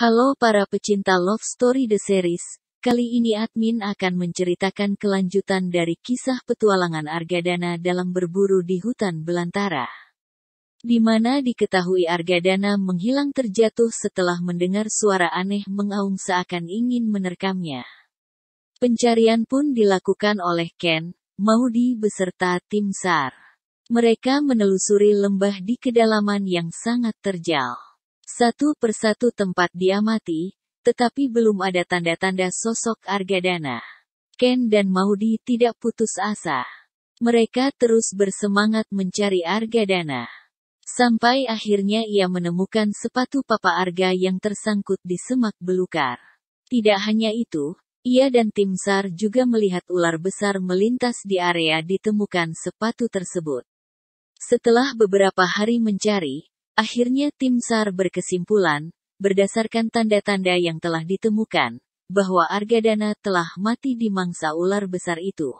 Halo para pecinta Love Story The Series, kali ini admin akan menceritakan kelanjutan dari kisah petualangan Argadana dalam berburu di hutan belantara. Di mana diketahui Argadana menghilang terjatuh setelah mendengar suara aneh mengaung seakan ingin menerkamnya. Pencarian pun dilakukan oleh Ken, Maudi beserta tim SAR. Mereka menelusuri lembah di kedalaman yang sangat terjal. Satu persatu tempat diamati, tetapi belum ada tanda-tanda sosok Argadana. Ken dan Maudi tidak putus asa. Mereka terus bersemangat mencari Argadana. Sampai akhirnya ia menemukan sepatu Papa Arga yang tersangkut di semak belukar. Tidak hanya itu, ia dan tim SAR juga melihat ular besar melintas di area ditemukan sepatu tersebut. Setelah beberapa hari mencari, Akhirnya tim SAR berkesimpulan, berdasarkan tanda-tanda yang telah ditemukan, bahwa Argadana telah mati di mangsa ular besar itu.